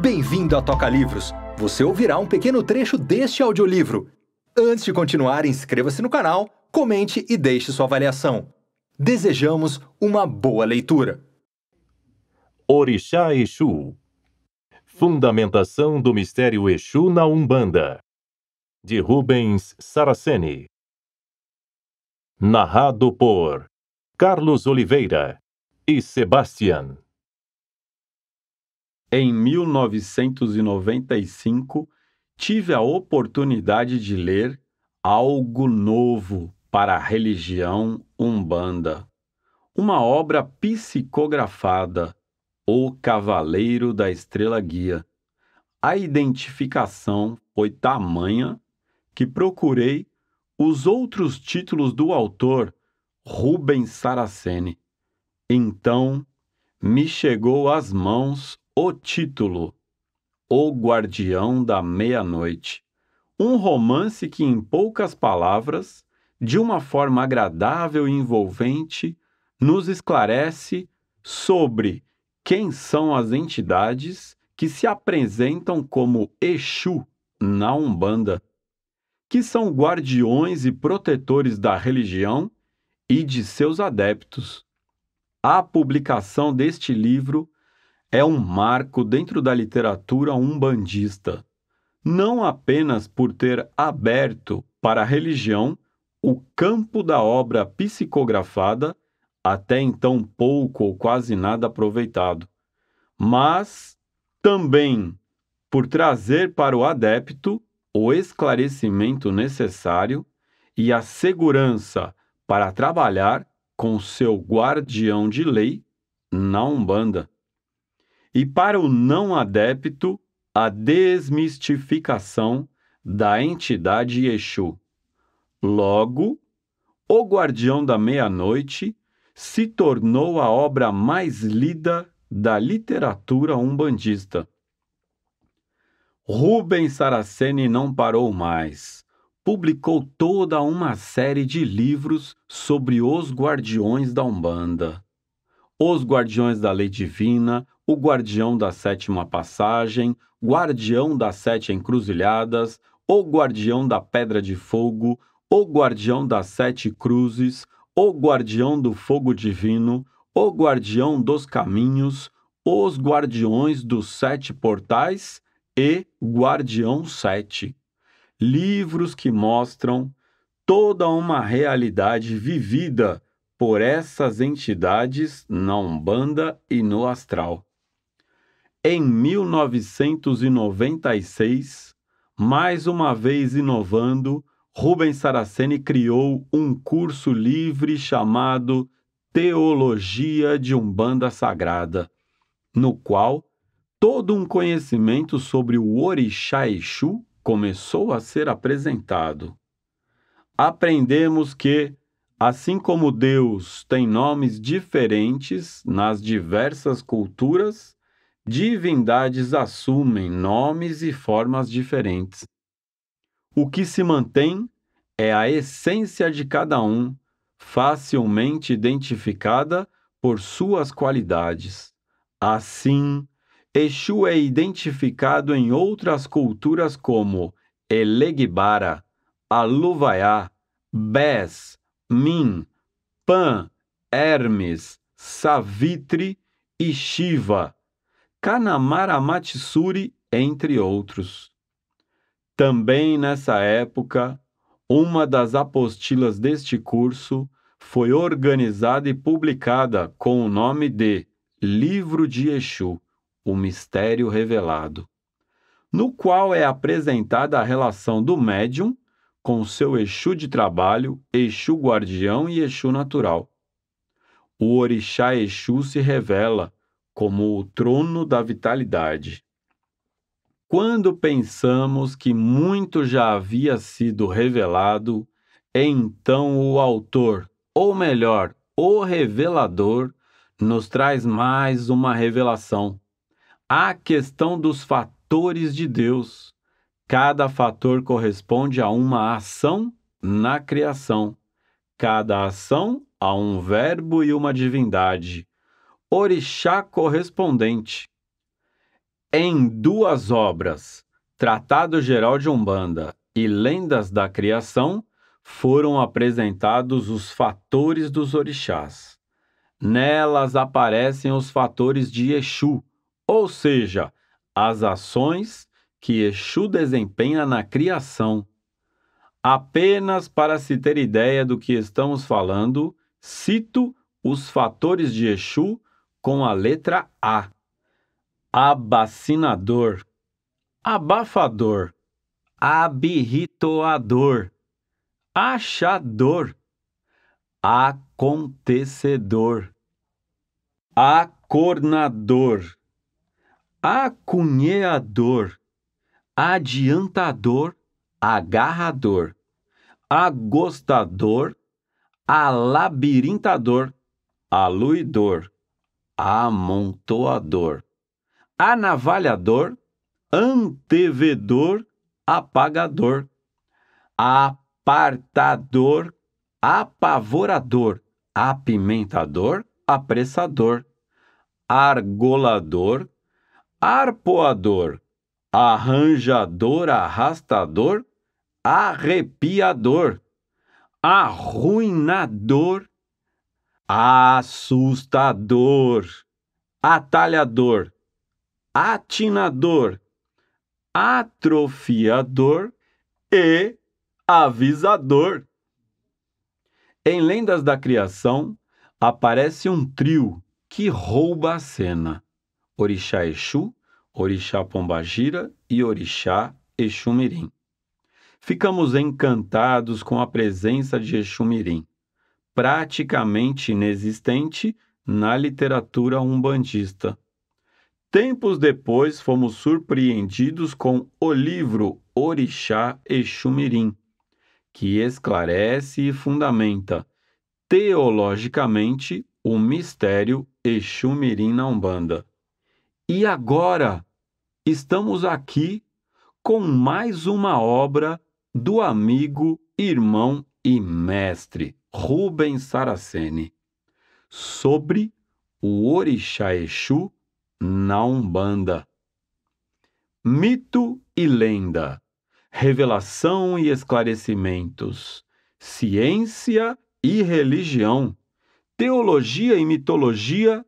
Bem-vindo a Toca Livros! Você ouvirá um pequeno trecho deste audiolivro. Antes de continuar, inscreva-se no canal, comente e deixe sua avaliação. Desejamos uma boa leitura. Orixá Exu Fundamentação do Mistério Exu na Umbanda De Rubens Saraceni Narrado por Carlos Oliveira e Sebastian em 1995, tive a oportunidade de ler Algo Novo para a Religião Umbanda, uma obra psicografada, O Cavaleiro da Estrela Guia. A identificação foi tamanha que procurei os outros títulos do autor Rubens Saraceni. Então me chegou às mãos o título: O Guardião da Meia-Noite. Um romance que, em poucas palavras, de uma forma agradável e envolvente, nos esclarece sobre quem são as entidades que se apresentam como Exu na Umbanda, que são guardiões e protetores da religião e de seus adeptos. A publicação deste livro é um marco dentro da literatura umbandista, não apenas por ter aberto para a religião o campo da obra psicografada, até então pouco ou quase nada aproveitado, mas também por trazer para o adepto o esclarecimento necessário e a segurança para trabalhar com seu guardião de lei na Umbanda e para o não adepto, a desmistificação da entidade Exu. Logo, O Guardião da Meia-Noite se tornou a obra mais lida da literatura umbandista. Rubens Saraceni não parou mais. Publicou toda uma série de livros sobre os guardiões da Umbanda. Os Guardiões da Lei Divina, o guardião da sétima passagem, guardião das sete encruzilhadas, o guardião da pedra de fogo, o guardião das sete cruzes, o guardião do fogo divino, o guardião dos caminhos, os guardiões dos sete portais e guardião sete. Livros que mostram toda uma realidade vivida por essas entidades na Umbanda e no astral. Em 1996, mais uma vez inovando, Rubens Saraceni criou um curso livre chamado Teologia de Umbanda Sagrada, no qual todo um conhecimento sobre o Orixá Exu começou a ser apresentado. Aprendemos que, assim como Deus tem nomes diferentes nas diversas culturas, divindades assumem nomes e formas diferentes. O que se mantém é a essência de cada um, facilmente identificada por suas qualidades. Assim, Exu é identificado em outras culturas como Elegbara, Aluvaiá, Bes, Min, Pan, Hermes, Savitri e Shiva Kanamara Matsuri, entre outros. Também nessa época, uma das apostilas deste curso foi organizada e publicada com o nome de Livro de Exu, o Mistério Revelado, no qual é apresentada a relação do médium com seu Exu de trabalho, Exu guardião e Exu natural. O orixá Exu se revela como o trono da vitalidade. Quando pensamos que muito já havia sido revelado, é então o Autor, ou melhor, o Revelador, nos traz mais uma revelação. A questão dos fatores de Deus. Cada fator corresponde a uma ação na criação, cada ação a um verbo e uma divindade, Orixá correspondente. Em duas obras, Tratado Geral de Umbanda e Lendas da Criação, foram apresentados os fatores dos orixás. Nelas aparecem os fatores de Exu, ou seja, as ações que Exu desempenha na criação. Apenas para se ter ideia do que estamos falando, cito os fatores de Exu com a letra A. Abacinador, abafador, abirritoador, achador, acontecedor, acornador, acunheador, adiantador, agarrador, agostador, alabirintador, aluidor amontoador, anavalhador, antevedor, apagador, apartador, apavorador, apimentador, apressador, argolador, arpoador, arranjador, arrastador, arrepiador, arruinador, assustador, atalhador, atinador, atrofiador e avisador. Em Lendas da Criação aparece um trio que rouba a cena: Orixá Exu, Orixá Pombagira e Orixá Exumirim. Ficamos encantados com a presença de Exumirim praticamente inexistente na literatura umbandista. Tempos depois, fomos surpreendidos com o livro Orixá Exumirim, que esclarece e fundamenta teologicamente o mistério Exumirim na Umbanda. E agora estamos aqui com mais uma obra do amigo, irmão e mestre Rubens Saraceni sobre o Orixá Exu na Umbanda. Mito e lenda, revelação e esclarecimentos, ciência e religião, teologia e mitologia,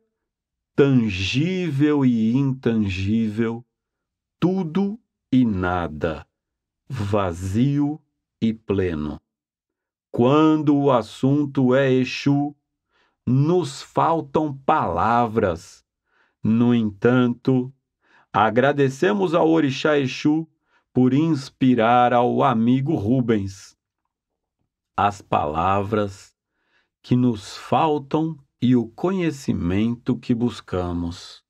tangível e intangível, tudo e nada, vazio e pleno. Quando o assunto é Exu, nos faltam palavras. No entanto, agradecemos ao Orixá Exu por inspirar ao amigo Rubens. As palavras que nos faltam e o conhecimento que buscamos.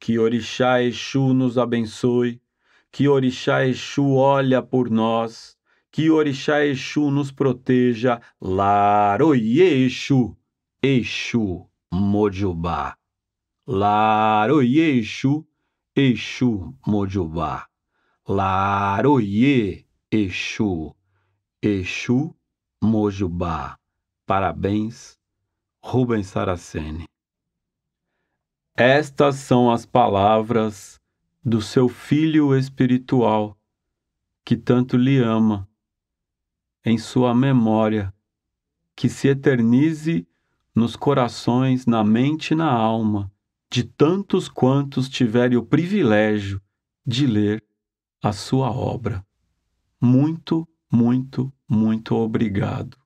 Que Orixá Exu nos abençoe, que Orixá Exu olha por nós, que Orixá Exu nos proteja, Laroie Exu, Exu Mojubá. Laroie Exu, Exu Mojubá. Laroie Exu, Exu Mojubá. Parabéns, Rubens Saraceni. Estas são as palavras do seu filho espiritual, que tanto lhe ama em sua memória, que se eternize nos corações, na mente e na alma de tantos quantos tiverem o privilégio de ler a sua obra. Muito, muito, muito obrigado.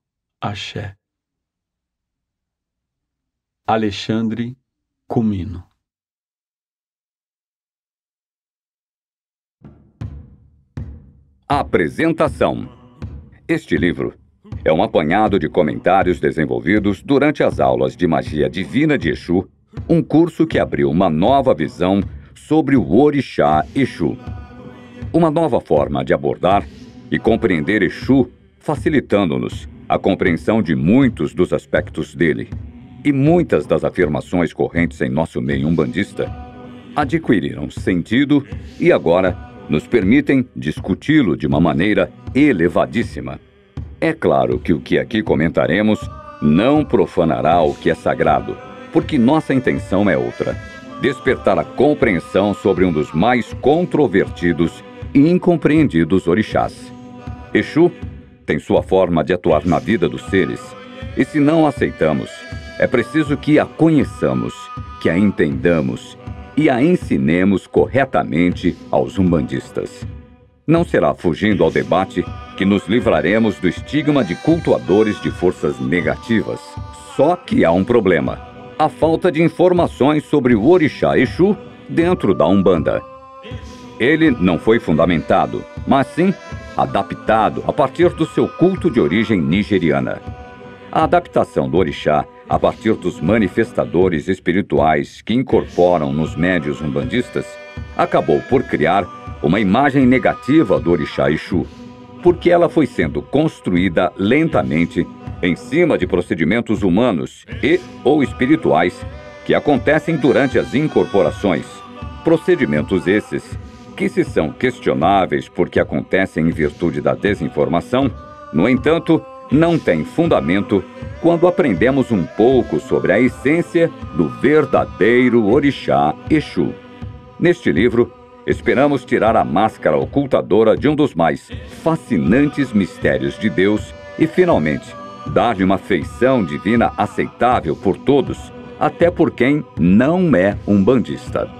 Axé. Alexandre Comino Apresentação este livro é um apanhado de comentários desenvolvidos durante as aulas de magia divina de Exu, um curso que abriu uma nova visão sobre o Orixá Exu. Uma nova forma de abordar e compreender Exu, facilitando-nos a compreensão de muitos dos aspectos dele. E muitas das afirmações correntes em nosso meio umbandista adquiriram sentido e agora nos permitem discuti-lo de uma maneira elevadíssima. É claro que o que aqui comentaremos não profanará o que é sagrado, porque nossa intenção é outra: despertar a compreensão sobre um dos mais controvertidos e incompreendidos orixás. Exu tem sua forma de atuar na vida dos seres, e se não aceitamos, é preciso que a conheçamos, que a entendamos e a ensinemos corretamente aos umbandistas. Não será fugindo ao debate que nos livraremos do estigma de cultuadores de forças negativas. Só que há um problema: a falta de informações sobre o Orixá Exu dentro da Umbanda. Ele não foi fundamentado, mas sim adaptado a partir do seu culto de origem nigeriana. A adaptação do Orixá a partir dos manifestadores espirituais que incorporam nos médios umbandistas, acabou por criar uma imagem negativa do orixá Exu, porque ela foi sendo construída lentamente em cima de procedimentos humanos e ou espirituais que acontecem durante as incorporações. Procedimentos esses que se são questionáveis porque acontecem em virtude da desinformação, no entanto, não tem fundamento quando aprendemos um pouco sobre a essência do verdadeiro orixá Exu. Neste livro, esperamos tirar a máscara ocultadora de um dos mais fascinantes mistérios de Deus e, finalmente, dar-lhe uma feição divina aceitável por todos, até por quem não é um bandista.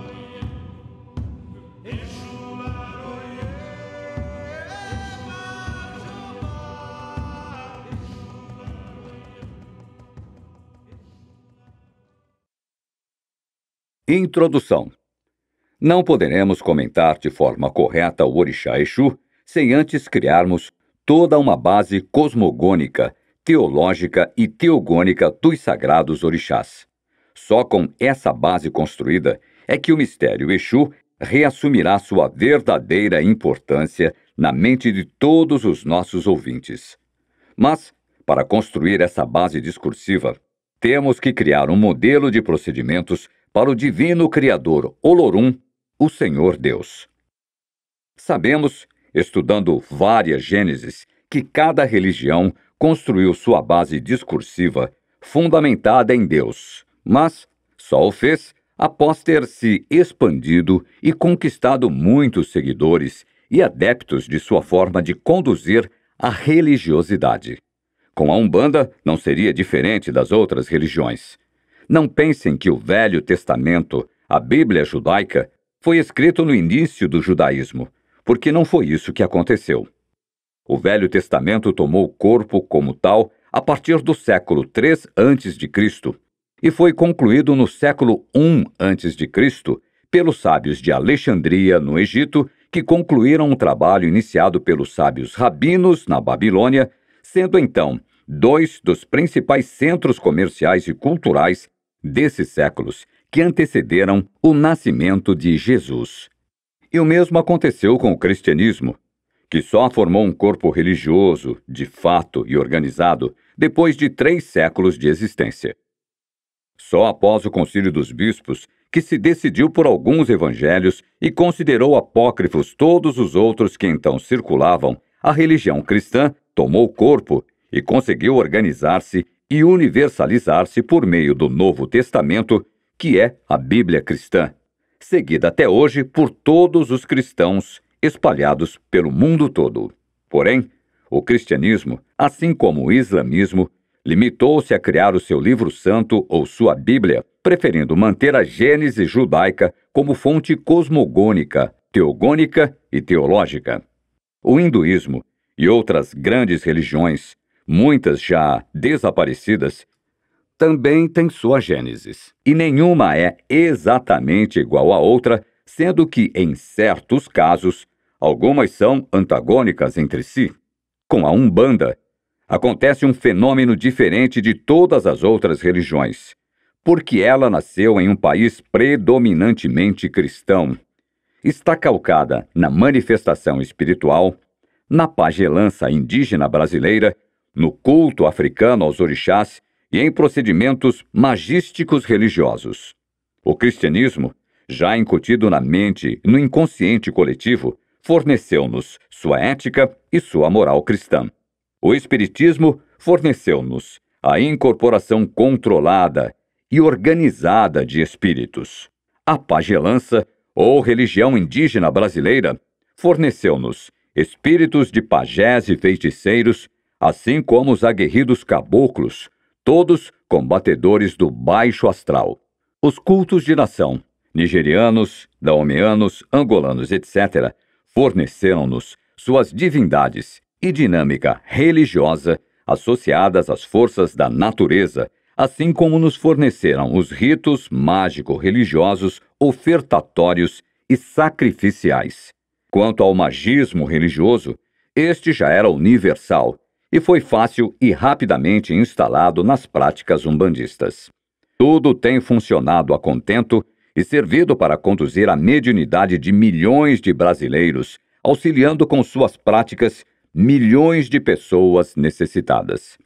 Introdução Não poderemos comentar de forma correta o Orixá Exu sem antes criarmos toda uma base cosmogônica, teológica e teogônica dos sagrados orixás. Só com essa base construída é que o mistério Exu reassumirá sua verdadeira importância na mente de todos os nossos ouvintes. Mas, para construir essa base discursiva, temos que criar um modelo de procedimentos para o divino Criador Olorum, o Senhor Deus. Sabemos, estudando várias Gênesis, que cada religião construiu sua base discursiva fundamentada em Deus, mas só o fez após ter se expandido e conquistado muitos seguidores e adeptos de sua forma de conduzir a religiosidade. Com a Umbanda não seria diferente das outras religiões. Não pensem que o Velho Testamento, a Bíblia judaica, foi escrito no início do judaísmo, porque não foi isso que aconteceu. O Velho Testamento tomou corpo como tal a partir do século 3 a.C. e foi concluído no século 1 a.C. pelos sábios de Alexandria, no Egito, que concluíram um trabalho iniciado pelos sábios rabinos na Babilônia, sendo então dois dos principais centros comerciais e culturais desses séculos que antecederam o nascimento de Jesus. E o mesmo aconteceu com o cristianismo, que só formou um corpo religioso, de fato e organizado, depois de três séculos de existência. Só após o Concílio dos Bispos que se decidiu por alguns evangelhos e considerou apócrifos todos os outros que então circulavam, a religião cristã tomou corpo e conseguiu organizar-se e universalizar-se por meio do Novo Testamento, que é a Bíblia cristã, seguida até hoje por todos os cristãos espalhados pelo mundo todo. Porém, o cristianismo, assim como o islamismo, limitou-se a criar o seu livro santo ou sua Bíblia, preferindo manter a Gênese judaica como fonte cosmogônica, teogônica e teológica. O hinduísmo e outras grandes religiões muitas já desaparecidas, também tem sua gênesis, e nenhuma é exatamente igual à outra, sendo que, em certos casos, algumas são antagônicas entre si. Com a Umbanda, acontece um fenômeno diferente de todas as outras religiões, porque ela nasceu em um país predominantemente cristão. Está calcada na manifestação espiritual, na pagelança indígena brasileira no culto africano aos orixás e em procedimentos magísticos religiosos. O cristianismo, já incutido na mente no inconsciente coletivo, forneceu-nos sua ética e sua moral cristã. O Espiritismo forneceu-nos a incorporação controlada e organizada de espíritos. A pagelança, ou religião indígena brasileira, forneceu-nos espíritos de pajés e feiticeiros assim como os aguerridos caboclos, todos combatedores do baixo astral. Os cultos de nação, nigerianos, daomeanos, angolanos, etc., forneceram-nos suas divindades e dinâmica religiosa associadas às forças da natureza, assim como nos forneceram os ritos mágico-religiosos ofertatórios e sacrificiais. Quanto ao magismo religioso, este já era universal e foi fácil e rapidamente instalado nas práticas umbandistas. Tudo tem funcionado a contento e servido para conduzir a mediunidade de milhões de brasileiros, auxiliando com suas práticas milhões de pessoas necessitadas.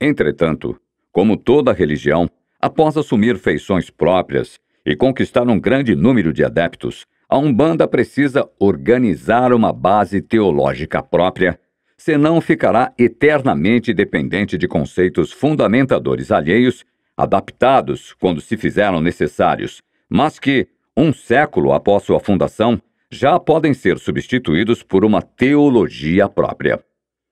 Entretanto, como toda religião, após assumir feições próprias e conquistar um grande número de adeptos, a Umbanda precisa organizar uma base teológica própria senão ficará eternamente dependente de conceitos fundamentadores alheios, adaptados quando se fizeram necessários, mas que, um século após sua fundação, já podem ser substituídos por uma teologia própria.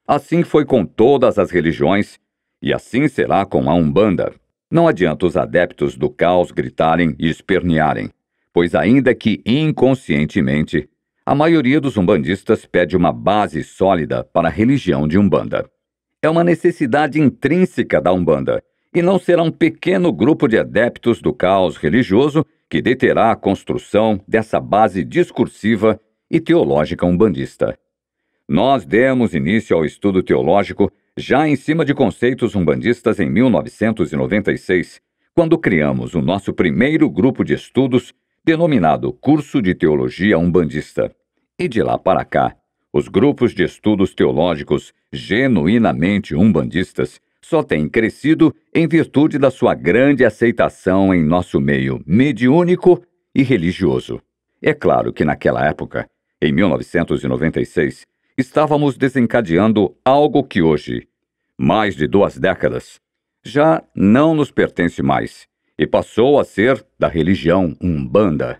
Assim foi com todas as religiões, e assim será com a Umbanda. Não adianta os adeptos do caos gritarem e espernearem, pois, ainda que inconscientemente, a maioria dos umbandistas pede uma base sólida para a religião de Umbanda. É uma necessidade intrínseca da Umbanda e não será um pequeno grupo de adeptos do caos religioso que deterá a construção dessa base discursiva e teológica umbandista. Nós demos início ao estudo teológico já em cima de conceitos umbandistas em 1996, quando criamos o nosso primeiro grupo de estudos, denominado Curso de Teologia Umbandista. E de lá para cá, os grupos de estudos teológicos genuinamente umbandistas só têm crescido em virtude da sua grande aceitação em nosso meio mediúnico e religioso. É claro que naquela época, em 1996, estávamos desencadeando algo que hoje, mais de duas décadas, já não nos pertence mais e passou a ser da religião umbanda.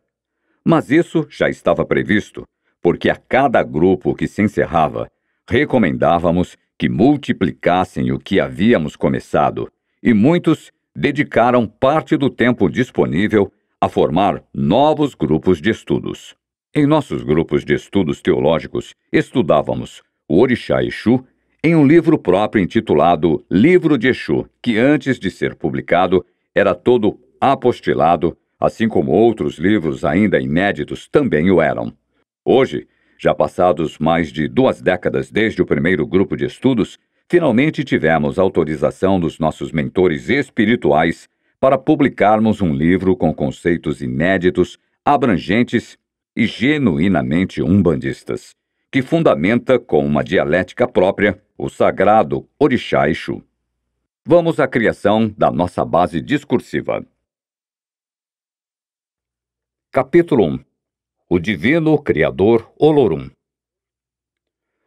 Mas isso já estava previsto porque a cada grupo que se encerrava, recomendávamos que multiplicassem o que havíamos começado, e muitos dedicaram parte do tempo disponível a formar novos grupos de estudos. Em nossos grupos de estudos teológicos, estudávamos o Orixá Exu em um livro próprio intitulado Livro de Exu, que antes de ser publicado era todo apostilado, assim como outros livros ainda inéditos também o eram. Hoje, já passados mais de duas décadas desde o primeiro grupo de estudos, finalmente tivemos autorização dos nossos mentores espirituais para publicarmos um livro com conceitos inéditos, abrangentes e genuinamente umbandistas, que fundamenta com uma dialética própria o sagrado Orixá Exu. Vamos à criação da nossa base discursiva. Capítulo 1 o divino Criador Olorum.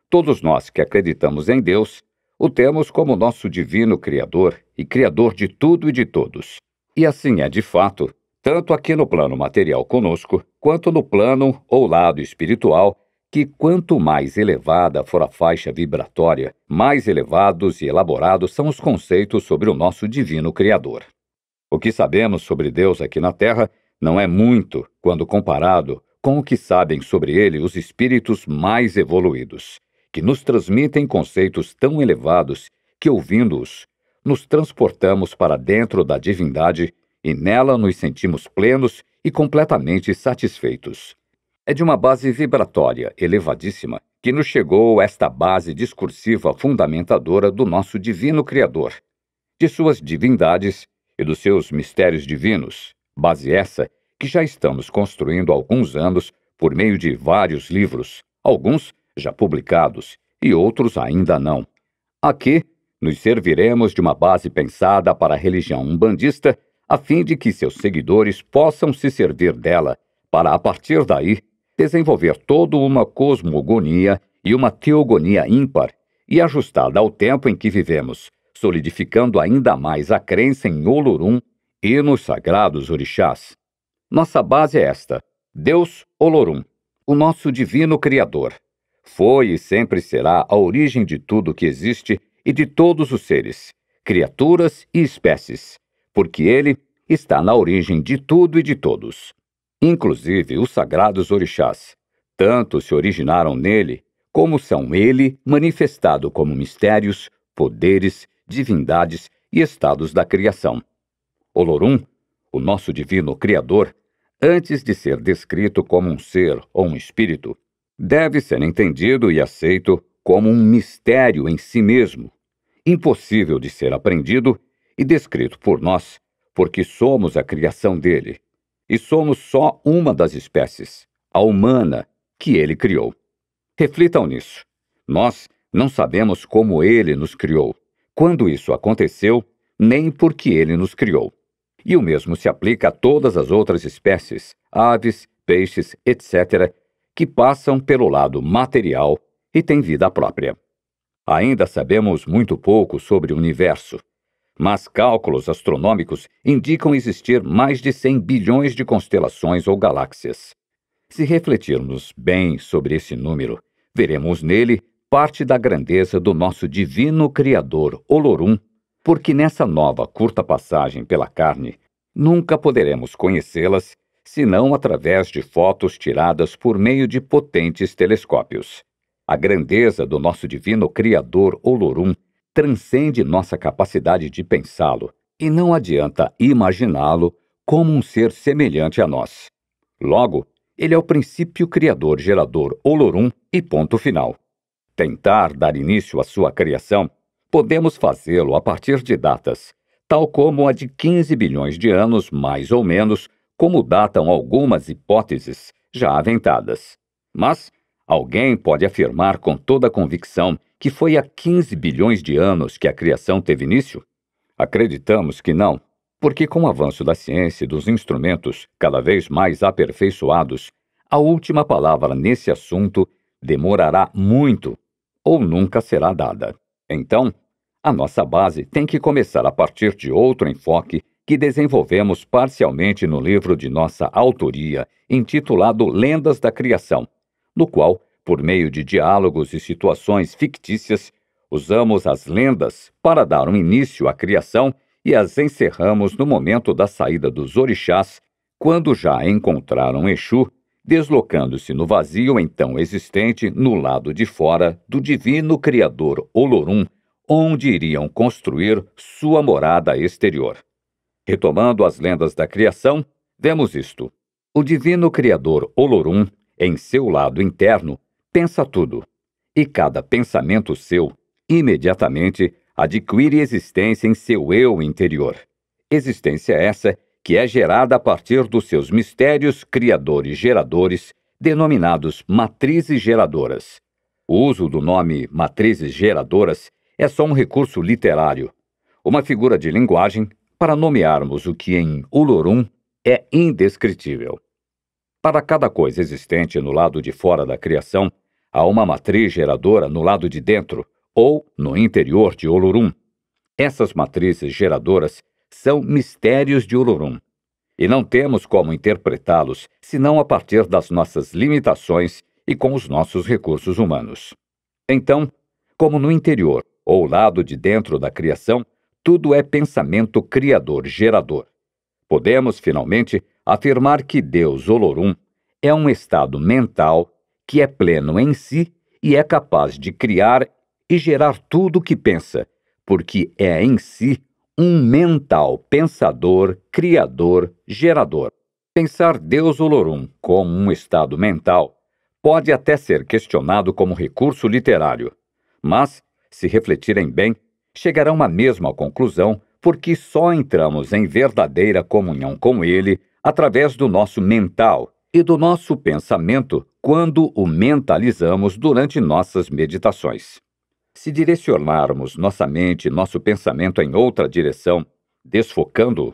Todos nós que acreditamos em Deus o temos como nosso divino Criador e Criador de tudo e de todos. E assim é de fato, tanto aqui no plano material conosco, quanto no plano ou lado espiritual, que quanto mais elevada for a faixa vibratória, mais elevados e elaborados são os conceitos sobre o nosso divino Criador. O que sabemos sobre Deus aqui na Terra não é muito quando comparado com o que sabem sobre ele os espíritos mais evoluídos, que nos transmitem conceitos tão elevados que, ouvindo-os, nos transportamos para dentro da divindade e nela nos sentimos plenos e completamente satisfeitos. É de uma base vibratória elevadíssima que nos chegou esta base discursiva fundamentadora do nosso divino Criador, de suas divindades e dos seus mistérios divinos, base essa que já estamos construindo há alguns anos por meio de vários livros, alguns já publicados e outros ainda não. Aqui, nos serviremos de uma base pensada para a religião umbandista, a fim de que seus seguidores possam se servir dela, para a partir daí desenvolver toda uma cosmogonia e uma teogonia ímpar e ajustada ao tempo em que vivemos, solidificando ainda mais a crença em Olorum e nos sagrados orixás. Nossa base é esta: Deus Olorum, o nosso divino Criador. Foi e sempre será a origem de tudo que existe e de todos os seres, criaturas e espécies, porque ele está na origem de tudo e de todos, inclusive os sagrados orixás. Tanto se originaram nele, como são ele manifestado como mistérios, poderes, divindades e estados da criação. Olorum o nosso divino Criador, antes de ser descrito como um ser ou um espírito, deve ser entendido e aceito como um mistério em si mesmo, impossível de ser aprendido e descrito por nós, porque somos a criação dele e somos só uma das espécies, a humana, que ele criou. Reflitam nisso. Nós não sabemos como ele nos criou, quando isso aconteceu, nem por que ele nos criou. E o mesmo se aplica a todas as outras espécies, aves, peixes, etc., que passam pelo lado material e têm vida própria. Ainda sabemos muito pouco sobre o universo, mas cálculos astronômicos indicam existir mais de 100 bilhões de constelações ou galáxias. Se refletirmos bem sobre esse número, veremos nele parte da grandeza do nosso divino Criador Olorum porque nessa nova curta passagem pela carne, nunca poderemos conhecê-las senão através de fotos tiradas por meio de potentes telescópios. A grandeza do nosso divino Criador Olorum transcende nossa capacidade de pensá-lo, e não adianta imaginá-lo como um ser semelhante a nós. Logo, ele é o princípio criador gerador Olorum e ponto final. Tentar dar início à sua criação Podemos fazê-lo a partir de datas, tal como a de 15 bilhões de anos, mais ou menos, como datam algumas hipóteses já aventadas. Mas alguém pode afirmar com toda convicção que foi há 15 bilhões de anos que a criação teve início? Acreditamos que não, porque com o avanço da ciência e dos instrumentos cada vez mais aperfeiçoados, a última palavra nesse assunto demorará muito ou nunca será dada. Então, a nossa base tem que começar a partir de outro enfoque que desenvolvemos parcialmente no livro de nossa autoria, intitulado Lendas da Criação, no qual, por meio de diálogos e situações fictícias, usamos as lendas para dar um início à criação e as encerramos no momento da saída dos orixás, quando já encontraram Exu deslocando-se no vazio então existente no lado de fora do divino Criador Olorum, onde iriam construir sua morada exterior. Retomando as lendas da criação, vemos isto. O divino Criador Olorum, em seu lado interno, pensa tudo, e cada pensamento seu, imediatamente, adquire existência em seu eu interior. Existência essa que é gerada a partir dos seus mistérios criadores-geradores, denominados matrizes geradoras. O uso do nome matrizes geradoras é só um recurso literário, uma figura de linguagem para nomearmos o que em Ulurum é indescritível. Para cada coisa existente no lado de fora da criação, há uma matriz geradora no lado de dentro ou no interior de Olorum. Essas matrizes geradoras são mistérios de Ulurum. E não temos como interpretá-los senão a partir das nossas limitações e com os nossos recursos humanos. Então, como no interior ou lado de dentro da criação, tudo é pensamento criador-gerador. Podemos, finalmente, afirmar que Deus Olorum é um estado mental que é pleno em si e é capaz de criar e gerar tudo o que pensa, porque é em si um mental, pensador, criador, gerador. Pensar Deus Olorum como um estado mental pode até ser questionado como recurso literário, mas, se refletirem bem, chegarão à mesma conclusão porque só entramos em verdadeira comunhão com Ele através do nosso mental e do nosso pensamento quando o mentalizamos durante nossas meditações. Se direcionarmos nossa mente e nosso pensamento em outra direção, desfocando-o,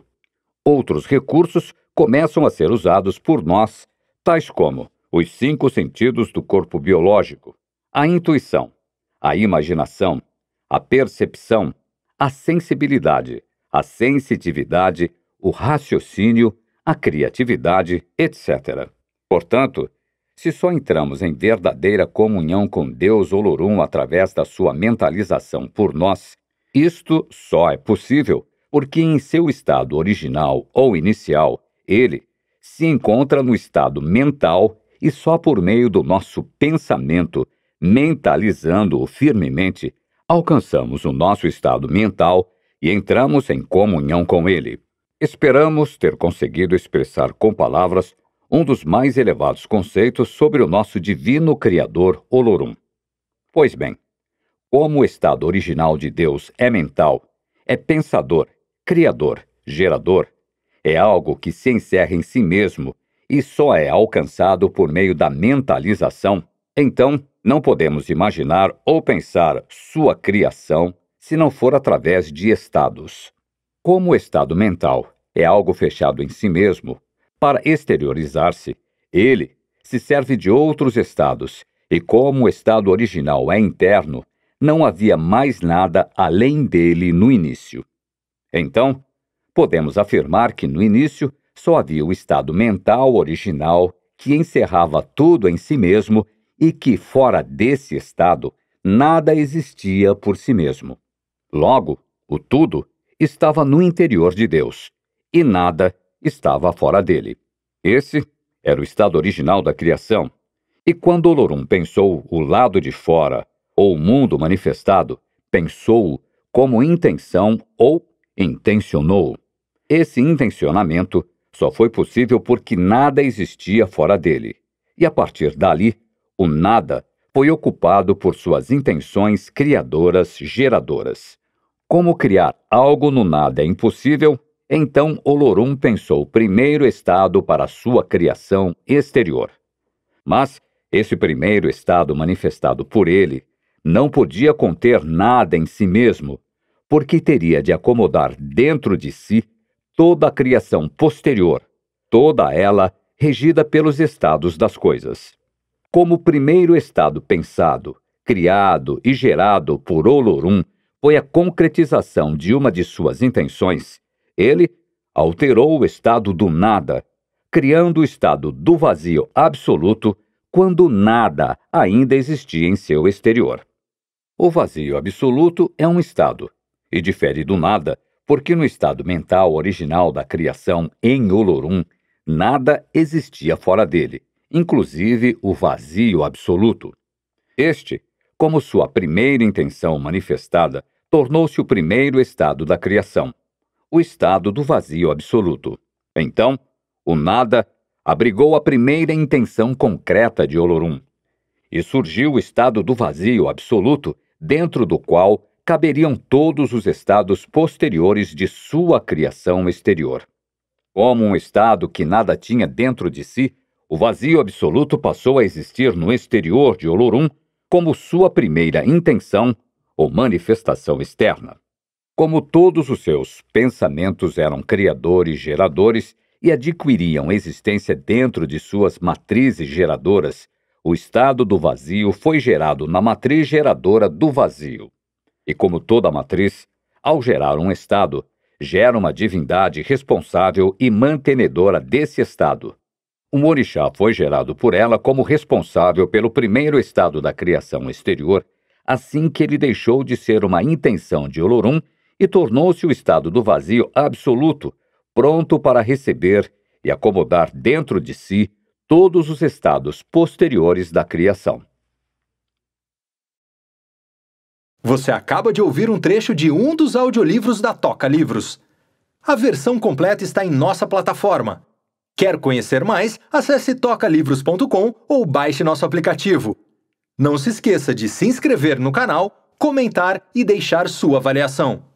outros recursos começam a ser usados por nós, tais como os cinco sentidos do corpo biológico, a intuição, a imaginação, a percepção, a sensibilidade, a sensitividade, o raciocínio, a criatividade, etc. Portanto, se só entramos em verdadeira comunhão com Deus Olorum através da sua mentalização por nós, isto só é possível porque em seu estado original ou inicial, ele se encontra no estado mental e só por meio do nosso pensamento, mentalizando-o firmemente, alcançamos o nosso estado mental e entramos em comunhão com ele. Esperamos ter conseguido expressar com palavras um dos mais elevados conceitos sobre o nosso divino Criador Olorum. Pois bem, como o estado original de Deus é mental, é pensador, criador, gerador, é algo que se encerra em si mesmo e só é alcançado por meio da mentalização, então não podemos imaginar ou pensar sua criação se não for através de estados. Como o estado mental é algo fechado em si mesmo, para exteriorizar-se, ele se serve de outros estados, e como o estado original é interno, não havia mais nada além dele no início. Então, podemos afirmar que no início só havia o estado mental original que encerrava tudo em si mesmo e que, fora desse estado, nada existia por si mesmo. Logo, o tudo estava no interior de Deus e nada estava fora dele. Esse era o estado original da criação. E quando Olorum pensou o lado de fora, ou o mundo manifestado, pensou-o como intenção ou intencionou. Esse intencionamento só foi possível porque nada existia fora dele. E a partir dali, o nada foi ocupado por suas intenções criadoras geradoras. Como criar algo no nada é impossível, então Olorum pensou primeiro estado para sua criação exterior. Mas esse primeiro estado manifestado por ele não podia conter nada em si mesmo, porque teria de acomodar dentro de si toda a criação posterior, toda ela regida pelos estados das coisas. Como o primeiro estado pensado, criado e gerado por Olorum foi a concretização de uma de suas intenções, ele alterou o estado do nada, criando o estado do vazio absoluto quando nada ainda existia em seu exterior. O vazio absoluto é um estado, e difere do nada, porque no estado mental original da criação em Olorum, nada existia fora dele, inclusive o vazio absoluto. Este, como sua primeira intenção manifestada, tornou-se o primeiro estado da criação, o estado do vazio absoluto. Então, o nada abrigou a primeira intenção concreta de Olorum. E surgiu o estado do vazio absoluto, dentro do qual caberiam todos os estados posteriores de sua criação exterior. Como um estado que nada tinha dentro de si, o vazio absoluto passou a existir no exterior de Olorum como sua primeira intenção ou manifestação externa. Como todos os seus pensamentos eram criadores, geradores e adquiriam existência dentro de suas matrizes geradoras, o estado do vazio foi gerado na matriz geradora do vazio. E como toda matriz, ao gerar um estado, gera uma divindade responsável e mantenedora desse estado. Um orixá foi gerado por ela como responsável pelo primeiro estado da criação exterior, assim que ele deixou de ser uma intenção de Olorum e tornou-se o estado do vazio absoluto, pronto para receber e acomodar dentro de si todos os estados posteriores da criação. Você acaba de ouvir um trecho de um dos audiolivros da Toca Livros. A versão completa está em nossa plataforma. Quer conhecer mais? Acesse tocalivros.com ou baixe nosso aplicativo. Não se esqueça de se inscrever no canal, comentar e deixar sua avaliação.